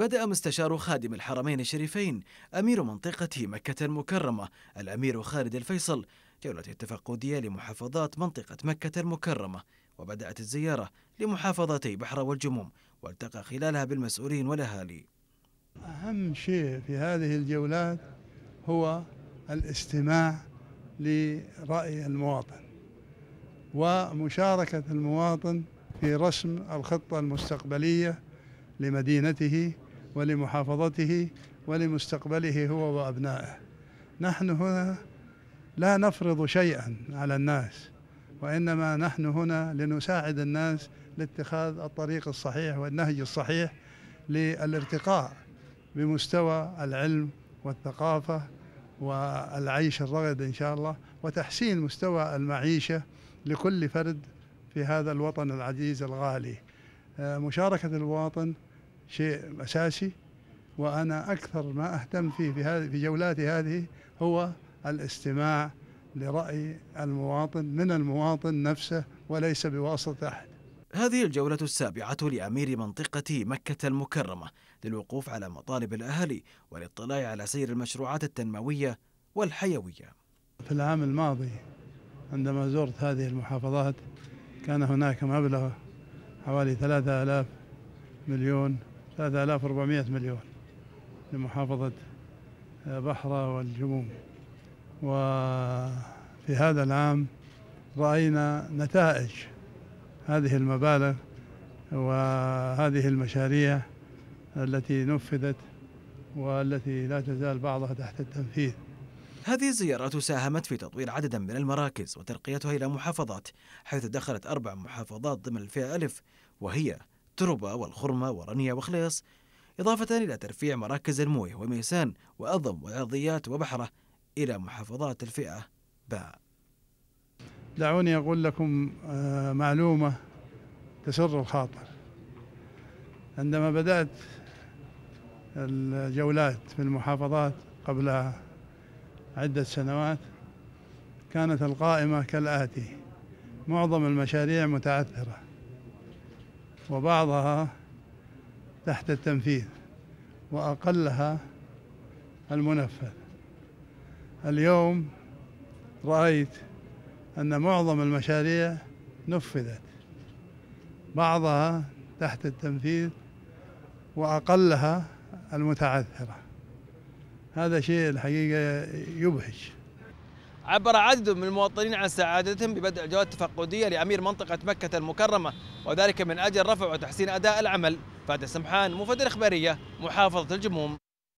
بدأ مستشار خادم الحرمين الشريفين أمير منطقة مكة المكرمة الأمير خالد الفيصل جولة التفقدية لمحافظات منطقة مكة المكرمة وبدأت الزيارة لمحافظتي بحر والجموم والتقى خلالها بالمسؤولين والأهالي أهم شيء في هذه الجولات هو الاستماع لرأي المواطن ومشاركة المواطن في رسم الخطة المستقبلية لمدينته ولمحافظته ولمستقبله هو وأبنائه نحن هنا لا نفرض شيئا على الناس وإنما نحن هنا لنساعد الناس لاتخاذ الطريق الصحيح والنهج الصحيح للارتقاء بمستوى العلم والثقافة والعيش الرغد إن شاء الله وتحسين مستوى المعيشة لكل فرد في هذا الوطن العزيز الغالي آه، مشاركة المواطن شيء أساسي وأنا أكثر ما أهتم فيه في, هذه في جولاتي هذه هو الاستماع لرأي المواطن من المواطن نفسه وليس بواسطة أحد هذه الجولة السابعة لأمير منطقة مكة المكرمة للوقوف على مطالب الأهالي والاطلاع على سير المشروعات التنموية والحيوية في العام الماضي عندما زرت هذه المحافظات كان هناك مبلغ حوالي 3000 مليون 3400 مليون لمحافظة آه، بحرة والجموم وفي هذا العام رأينا نتائج هذه المبالغ وهذه المشاريع التي نفذت والتي لا تزال بعضها تحت التنفيذ هذه الزيارات ساهمت في تطوير عددا من المراكز وترقيتها إلى محافظات حيث دخلت أربع محافظات ضمن الفئة ألف وهي التربة والخرمة ورنية وخليص إضافة إلى ترفيع مراكز المويه وميسان وأضم وعضيات وبحرة إلى محافظات الفئة باء دعوني أقول لكم آه، معلومة تسر الخاطر عندما بدأت الجولات في المحافظات قبل عدة سنوات كانت القائمة كالآتي معظم المشاريع متعثرة وبعضها تحت التنفيذ وأقلها المنفذ اليوم رأيت أن معظم المشاريع نفذت بعضها تحت التنفيذ وأقلها المتعثرة هذا شيء الحقيقة يبهج عبر عدد من المواطنين عن سعادتهم ببدء جولات تفقدية لأمير منطقة مكة المكرمة وذلك من أجل رفع وتحسين أداء العمل فادي سمحان مفدر اخباريه محافظة الجموم